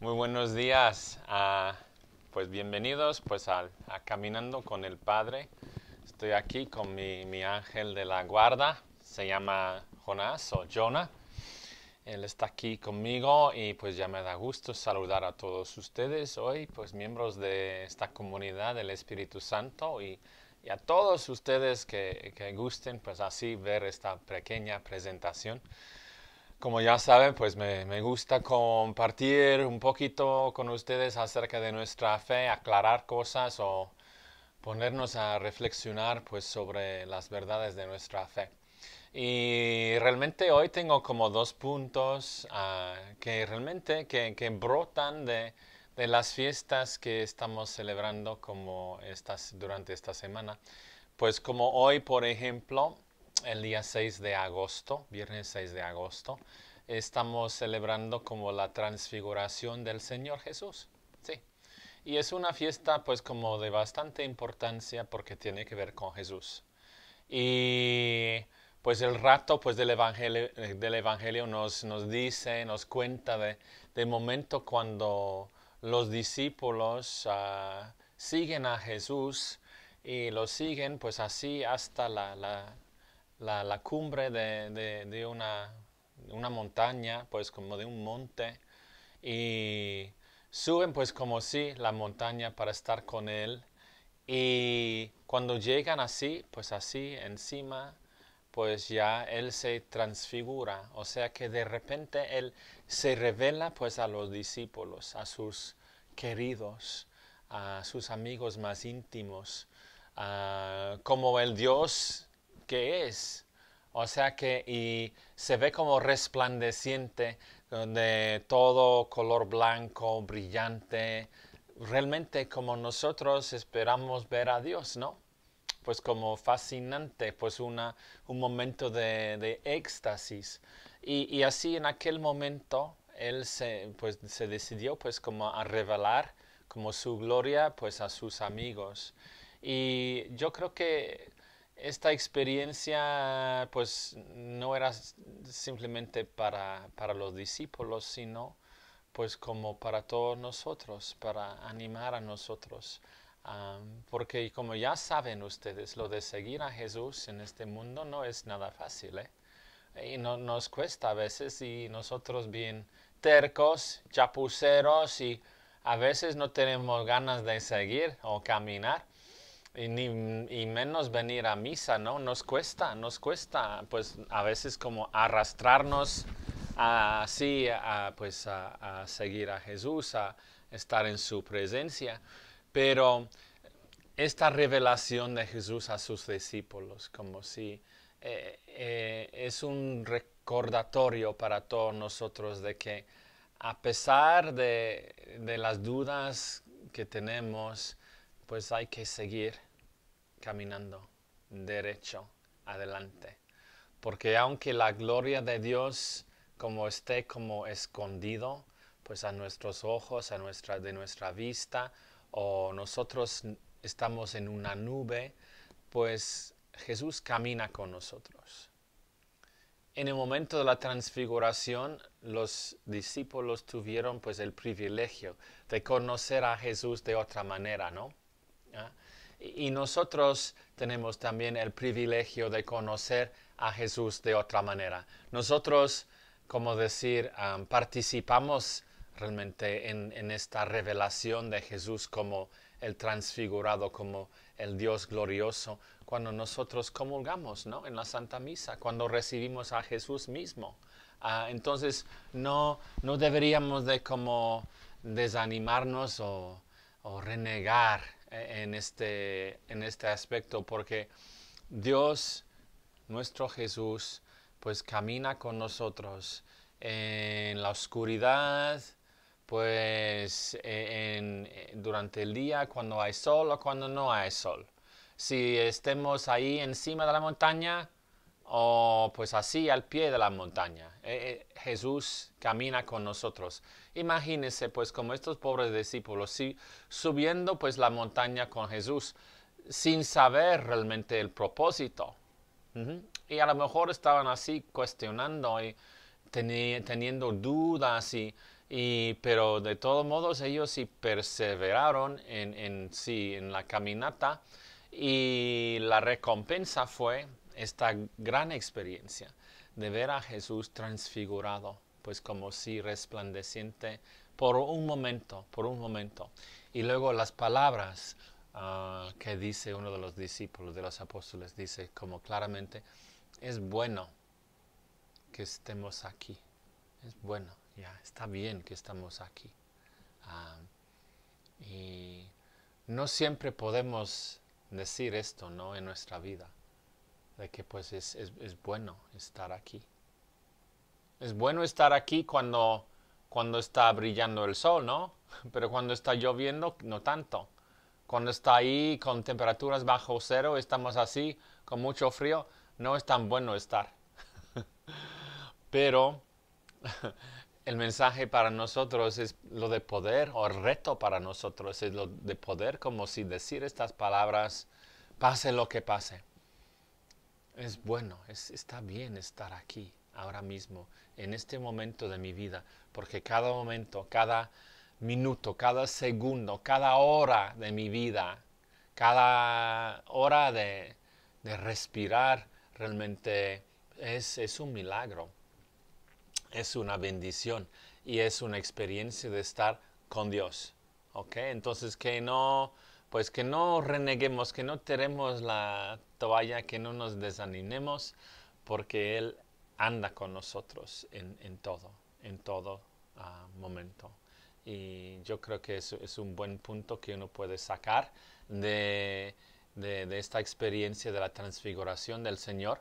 Muy buenos días. Ah, pues bienvenidos pues a, Caminando con el Padre. Estoy aquí con mi, mi, ángel de la guarda. Se llama Jonás o Jonah. Él está aquí conmigo y pues ya me da gusto saludar a todos ustedes hoy, pues miembros de esta comunidad del Espíritu Santo y, a todos ustedes que, que gusten pues así ver esta pequeña presentación. Como ya saben, pues me, gusta compartir un poquito con ustedes acerca de nuestra fe, aclarar cosas o ponernos a reflexionar pues sobre las verdades de nuestra fe. Y realmente hoy tengo como dos puntos ah, que realmente que, brotan de, de, las fiestas que estamos celebrando como estas, durante esta semana. Pues como hoy, por ejemplo, el día 6 de agosto, viernes 6 de agosto, estamos celebrando como la transfiguración del Señor Jesús. Sí. Y es una fiesta pues como de bastante importancia porque tiene que ver con Jesús. Y pues el rato pues del Evangelio, nos, nos dice, nos cuenta de, momento cuando los discípulos ah, siguen a Jesús y lo siguen pues así hasta la, la, cumbre de, una, montaña, pues como de un monte, y suben pues como si la montaña para estar con él, y cuando llegan así, pues así encima, pues ya él se transfigura, o sea que de repente él se revela pues a los discípulos, a sus queridos, a sus amigos más íntimos, como el Dios que es. O sea que y se ve como resplandeciente, de todo color blanco, brillante. Realmente como nosotros esperamos ver a Dios, ¿no? Pues como fascinante, pues una, un momento de, de éxtasis. Y, y, así en aquel momento Él se, pues, se decidió pues como a revelar como su gloria pues a sus amigos. Y yo creo que esta experiencia pues no era simplemente para, los discípulos, sino pues como para todos nosotros, para animar a nosotros. porque como ya saben ustedes, lo de seguir a Jesús en este mundo no es nada fácil. ¿eh? Y no, nos cuesta a veces y nosotros bien tercos, chapuceros y a veces no tenemos ganas de seguir o caminar. Y, menos venir a misa, ¿no? Nos cuesta, nos cuesta, pues a veces como arrastrarnos así, a, pues a, seguir a Jesús, a estar en su presencia. Pero esta revelación de Jesús a sus discípulos, como si eh, eh, es un recordatorio para todos nosotros de que a pesar de, de las dudas que tenemos, pues hay que seguir caminando derecho adelante. Porque aunque la gloria de Dios como esté como escondido, pues a nuestros ojos, a nuestra, de nuestra vista, o nosotros estamos en una nube, pues Jesús camina con nosotros. En el momento de la transfiguración, los discípulos tuvieron pues el privilegio de conocer a Jesús de otra manera, ¿no? Y nosotros tenemos también el privilegio de conocer a Jesús de otra manera. Nosotros, como decir, participamos realmente en, esta revelación de Jesús como el transfigurado, como el Dios glorioso, cuando nosotros comulgamos en la Santa Misa, cuando recibimos a Jesús mismo. Ah, entonces, no, deberíamos de como desanimarnos o, o renegar en este, en este aspecto, porque Dios, nuestro Jesús, pues camina con nosotros en la oscuridad, pues e, durante el día, cuando hay sol o cuando no hay sol. Si estemos ahí encima de la montaña, o pues así al pie de la montaña. Eh, eh, Jesús camina con nosotros. Imagínense pues como estos pobres discípulos subiendo pues la montaña con Jesús sin saber realmente el propósito. Y a lo mejor estaban así cuestionando y teniendo dudas y, pero de todos modos ellos sí perseveraron en sí en la caminata y la recompensa fue esta gran experiencia de ver a Jesús transfigurado, pues como si resplandeciente por un momento, por un momento. Y luego las palabras ah, que dice uno de los discípulos, de los apóstoles, dice como claramente, es bueno que estemos aquí. Es bueno, ya, está bien que estamos aquí. Ah, y no siempre podemos decir esto, ¿no? En nuestra vida de que pues es, bueno estar aquí. Es bueno estar aquí cuando, cuando está brillando el sol, ¿no? Pero cuando está lloviendo, no tanto. Cuando está ahí con temperaturas bajo cero, estamos así, con mucho frío, no es tan bueno estar. Pero el mensaje para nosotros es lo de poder, o reto para nosotros es lo de poder, como si decir estas palabras, pase lo que pase es bueno, es, está bien estar aquí, ahora mismo, en este momento de mi vida, porque cada momento, cada minuto, cada segundo, cada hora de mi vida, cada hora de, respirar, realmente es, un milagro, es una bendición y es una experiencia de estar con Dios. Entonces que no, pues que no reneguemos, que no tenemos la Vaya, que no nos desanimemos, porque Él anda con nosotros en, todo, en todo ah, momento. Y yo creo que es, es un buen punto que uno puede sacar de, esta experiencia de la transfiguración del Señor.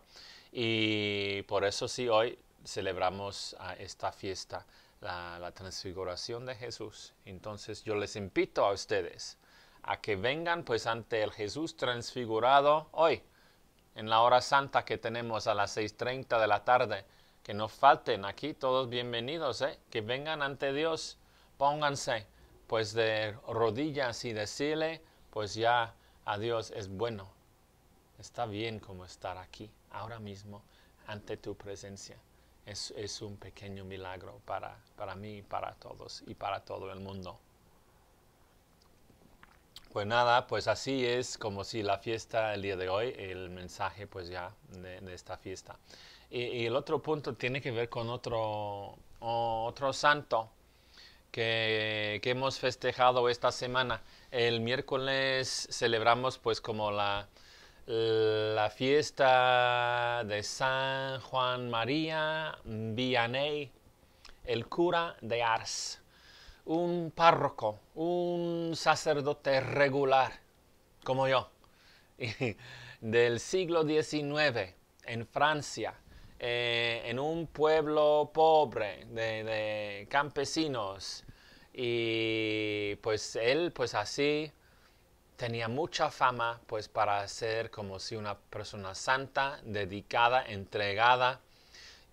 Y por eso sí, hoy celebramos ah, esta fiesta, la, la transfiguración de Jesús. Entonces yo les invito a ustedes a que vengan pues ante el Jesús transfigurado hoy en la hora santa que tenemos a las 6.30 de la tarde. Que no falten aquí, todos bienvenidos, ¿eh? que vengan ante Dios, pónganse pues de rodillas y decirle, pues ya a Dios es bueno, está bien como estar aquí, ahora mismo, ante tu presencia. Es, un pequeño milagro para, para mí, para todos y para todo el mundo. Pues nada, pues así es como si la fiesta el día de hoy, el mensaje pues ya de, esta fiesta. Y, el otro punto tiene que ver con otro, otro santo que, hemos festejado esta semana. El miércoles celebramos pues como la, la fiesta de San Juan María Vianney, el cura de Ars un párroco, un sacerdote regular, como yo, del siglo XIX en Francia, eh, en un pueblo pobre de, de, campesinos. Y pues él, pues así, tenía mucha fama, pues para ser como si una persona santa, dedicada, entregada,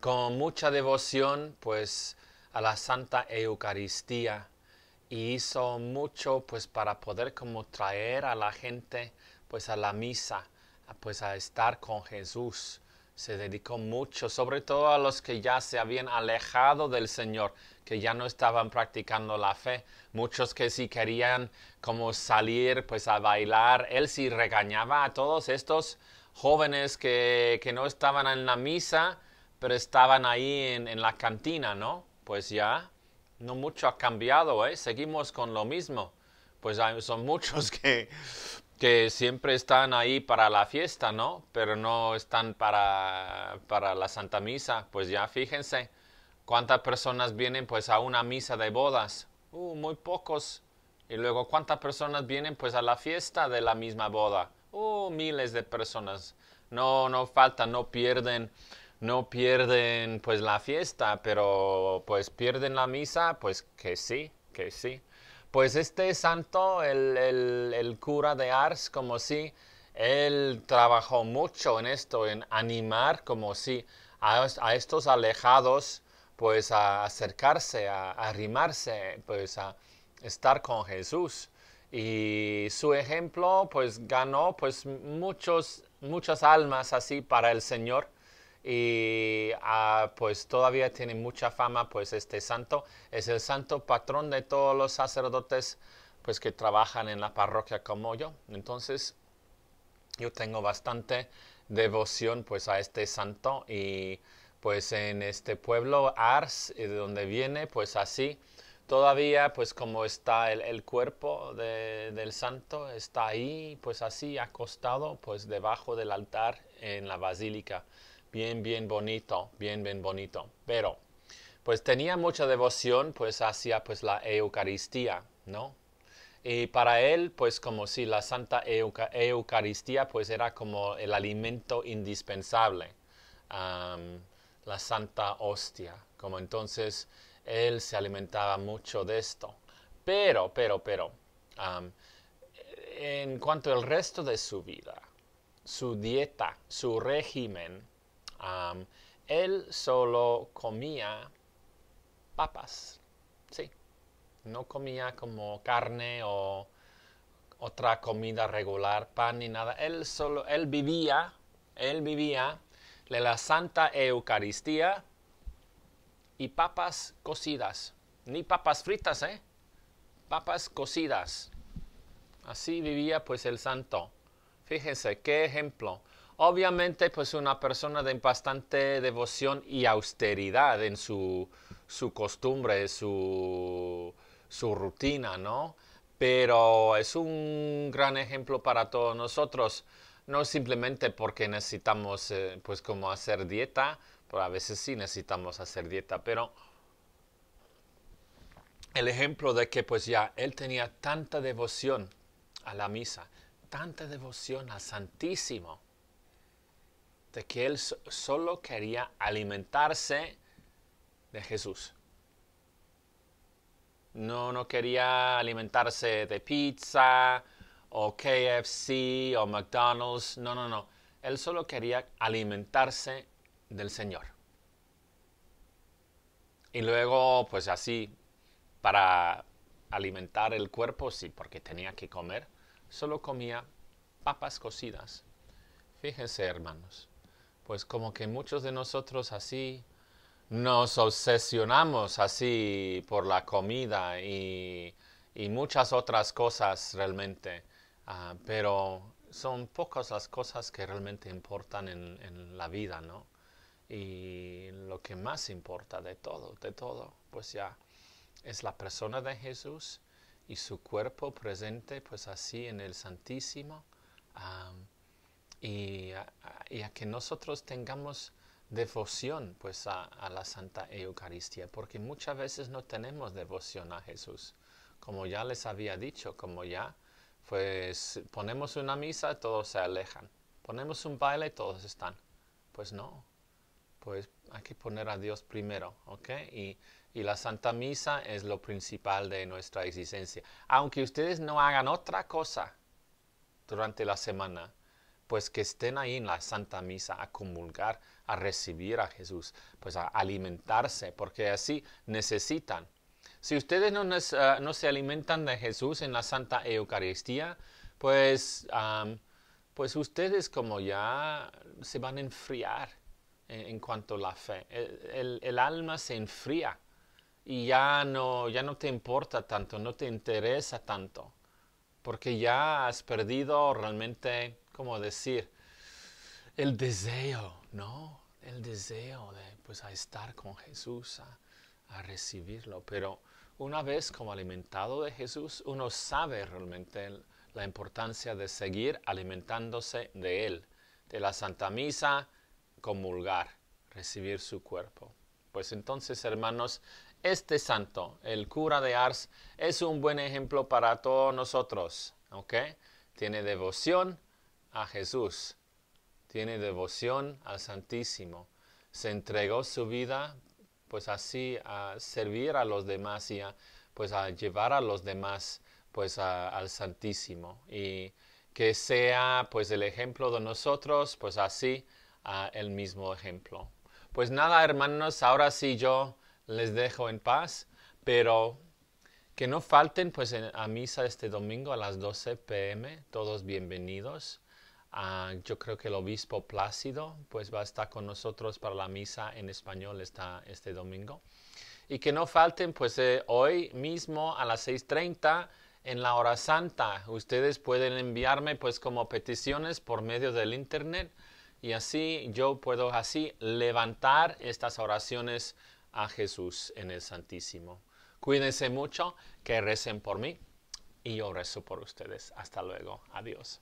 con mucha devoción, pues a la Santa Eucaristía y hizo mucho pues para poder como traer a la gente pues a la misa, pues a estar con Jesús. Se dedicó mucho, sobre todo a los que ya se habían alejado del Señor, que ya no estaban practicando la fe. Muchos que sí querían como salir pues a bailar. Él sí regañaba a todos estos jóvenes que, que no estaban en la misa, pero estaban ahí en, en la cantina, ¿no? pues ya no mucho ha cambiado, ¿eh? seguimos con lo mismo. Pues hay, son muchos que, que siempre están ahí para la fiesta, ¿no? Pero no están para, para la Santa Misa. Pues ya fíjense cuántas personas vienen pues a una misa de bodas. Uh, muy pocos. Y luego cuántas personas vienen pues a la fiesta de la misma boda. Uh, miles de personas. No, no faltan, no pierden no pierden pues la fiesta, pero pues pierden la misa, pues que sí, que sí. Pues este santo, el, cura de Ars, como si él trabajó mucho en esto, en animar como si a, a estos alejados pues a acercarse, a arrimarse, pues a estar con Jesús. Y su ejemplo pues ganó pues muchos, muchas almas así para el Señor y ah, pues todavía tiene mucha fama pues este santo es el santo patrón de todos los sacerdotes pues que trabajan en la parroquia como yo entonces yo tengo bastante devoción pues a este santo y pues en este pueblo Ars eh, de donde viene pues así todavía pues como está el, cuerpo del santo está ahí pues así acostado pues debajo del altar en la basílica bien, bien bonito, bien, bien bonito. Pero, pues tenía mucha devoción pues hacia pues la Eucaristía, ¿no? Y para él, pues como si la Santa Eucaristía pues era como el alimento indispensable, la Santa Hostia, como entonces él se alimentaba mucho de esto. Pero, pero, pero, en cuanto al resto de su vida, su dieta, su régimen, él solo comía papas, sí. No comía como carne o otra comida regular, pan ni nada. Él solo, él vivía, él vivía de la Santa Eucaristía y papas cocidas. Ni papas fritas, ¿eh? Papas cocidas. Así vivía pues el santo. Fíjense, qué ejemplo. Obviamente, pues una persona de bastante devoción y austeridad en su, costumbre, su, su rutina, ¿no? Pero es un gran ejemplo para todos nosotros, no simplemente porque necesitamos, eh, pues como hacer dieta, pero a veces sí necesitamos hacer dieta, pero el ejemplo de que pues ya él tenía tanta devoción a la misa, tanta devoción al Santísimo, que él solo quería alimentarse de Jesús. No, no quería alimentarse de pizza o KFC o McDonald's. No, no, no. Él solo quería alimentarse del Señor. Y luego, pues así, para alimentar el cuerpo, sí, porque tenía que comer, solo comía papas cocidas. Fíjense, hermanos pues como que muchos de nosotros así nos obsesionamos así por la comida y, muchas otras cosas realmente, ah, pero son pocas las cosas que realmente importan en, la vida, ¿no? Y lo que más importa de todo, de todo, pues ya es la persona de Jesús y su cuerpo presente pues así en el Santísimo. Ah, y a, que nosotros tengamos devoción pues a, la Santa Eucaristía, porque muchas veces no tenemos devoción a Jesús. Como ya les había dicho, como ya, pues ponemos una misa, todos se alejan. Ponemos un baile, y todos están. Pues no, pues hay que poner a Dios primero, ¿ok? Y, y la Santa Misa es lo principal de nuestra existencia. Aunque ustedes no hagan otra cosa durante la semana, pues que estén ahí en la Santa Misa a comulgar, a recibir a Jesús, pues a alimentarse, porque así necesitan. Si ustedes no, ah, se alimentan de Jesús en la Santa Eucaristía, pues, pues ustedes como ya se van a enfriar en, cuanto a la fe. El, el, alma se enfría y ya no, ya no te importa tanto, no te interesa tanto, porque ya has perdido realmente como decir, el deseo, ¿no? El deseo de, pues, a estar con Jesús, a, recibirlo. Pero una vez como alimentado de Jesús, uno sabe realmente la importancia de seguir alimentándose de Él, de la Santa Misa, comulgar, recibir su cuerpo. Pues entonces, hermanos, este santo, el cura de Ars, es un buen ejemplo para todos nosotros, ¿ok? Tiene devoción, a Jesús, tiene devoción al Santísimo, se entregó su vida pues así a servir a los demás y a, pues a llevar a los demás pues al Santísimo y que sea pues el ejemplo de nosotros pues así a el mismo ejemplo. Pues nada hermanos, ahora sí yo les dejo en paz, pero que no falten pues a misa este domingo a las 12 pm, todos bienvenidos. Ah, yo creo que el obispo Plácido pues va a estar con nosotros para la misa en español este domingo. Y que no falten pues eh, hoy mismo a las 6.30 en la hora santa. Ustedes pueden enviarme pues como peticiones por medio del internet y así yo puedo así levantar estas oraciones a Jesús en el Santísimo. Cuídense mucho, que recen por mí y yo rezo por ustedes. Hasta luego. Adiós.